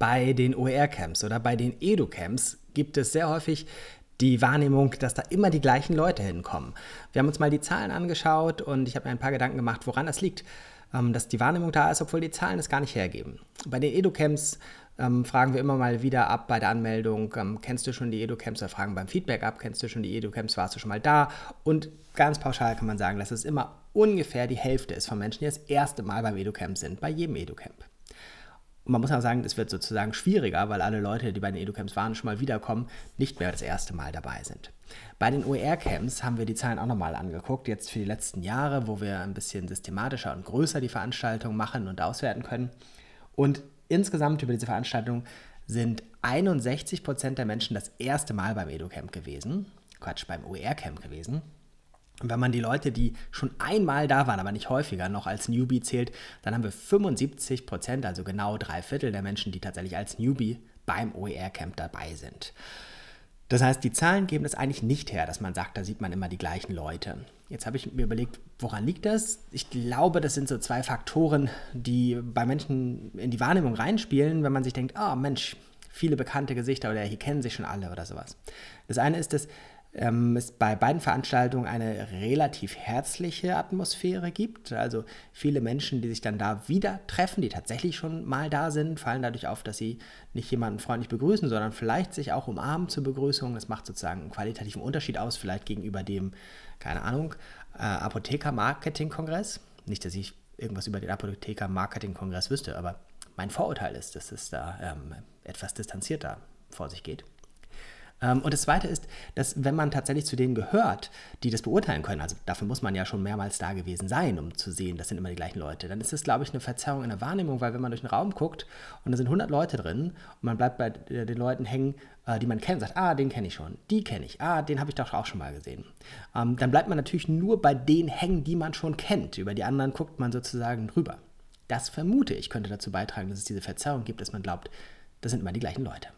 bei den OER-Camps oder bei den Edu-Camps gibt es sehr häufig die Wahrnehmung, dass da immer die gleichen Leute hinkommen. Wir haben uns mal die Zahlen angeschaut und ich habe mir ein paar Gedanken gemacht, woran das liegt, ähm, dass die Wahrnehmung da ist, obwohl die Zahlen es gar nicht hergeben. Bei den Edu-Camps ähm, fragen wir immer mal wieder ab bei der Anmeldung, ähm, kennst du schon die Edu-Camps? Wir fragen beim Feedback ab, kennst du schon die Edu-Camps, warst du schon mal da? Und ganz pauschal kann man sagen, dass es immer ungefähr die Hälfte ist von Menschen, die das erste Mal beim Edu-Camp sind, bei jedem Edu-Camp. Und man muss auch sagen, es wird sozusagen schwieriger, weil alle Leute, die bei den Educamps waren schon mal wiederkommen, nicht mehr das erste Mal dabei sind. Bei den OER-Camps haben wir die Zahlen auch nochmal angeguckt, jetzt für die letzten Jahre, wo wir ein bisschen systematischer und größer die Veranstaltung machen und auswerten können. Und insgesamt über diese Veranstaltung sind 61% Prozent der Menschen das erste Mal beim Educamp gewesen, Quatsch, beim OER-Camp gewesen. Und wenn man die Leute, die schon einmal da waren, aber nicht häufiger noch als Newbie zählt, dann haben wir 75 Prozent, also genau drei Viertel der Menschen, die tatsächlich als Newbie beim OER-Camp dabei sind. Das heißt, die Zahlen geben es eigentlich nicht her, dass man sagt, da sieht man immer die gleichen Leute. Jetzt habe ich mir überlegt, woran liegt das? Ich glaube, das sind so zwei Faktoren, die bei Menschen in die Wahrnehmung reinspielen, wenn man sich denkt, oh, Mensch, viele bekannte Gesichter oder hier kennen sich schon alle oder sowas. Das eine ist, dass ähm, es bei beiden Veranstaltungen eine relativ herzliche Atmosphäre gibt. Also viele Menschen, die sich dann da wieder treffen, die tatsächlich schon mal da sind, fallen dadurch auf, dass sie nicht jemanden freundlich begrüßen, sondern vielleicht sich auch umarmen zur Begrüßung. Das macht sozusagen einen qualitativen Unterschied aus, vielleicht gegenüber dem, keine Ahnung, äh, Apotheker-Marketing-Kongress. Nicht, dass ich irgendwas über den Apotheker-Marketing-Kongress wüsste, aber mein Vorurteil ist, dass es da ähm, etwas distanzierter vor sich geht. Ähm, und das Zweite ist, dass wenn man tatsächlich zu denen gehört, die das beurteilen können, also dafür muss man ja schon mehrmals da gewesen sein, um zu sehen, das sind immer die gleichen Leute, dann ist das, glaube ich, eine Verzerrung in der Wahrnehmung, weil wenn man durch einen Raum guckt und da sind 100 Leute drin und man bleibt bei äh, den Leuten hängen, äh, die man kennt, sagt, ah, den kenne ich schon, die kenne ich, ah, den habe ich doch auch schon mal gesehen. Ähm, dann bleibt man natürlich nur bei den hängen, die man schon kennt. Über die anderen guckt man sozusagen drüber. Das vermute ich könnte dazu beitragen, dass es diese Verzerrung gibt, dass man glaubt, das sind immer die gleichen Leute.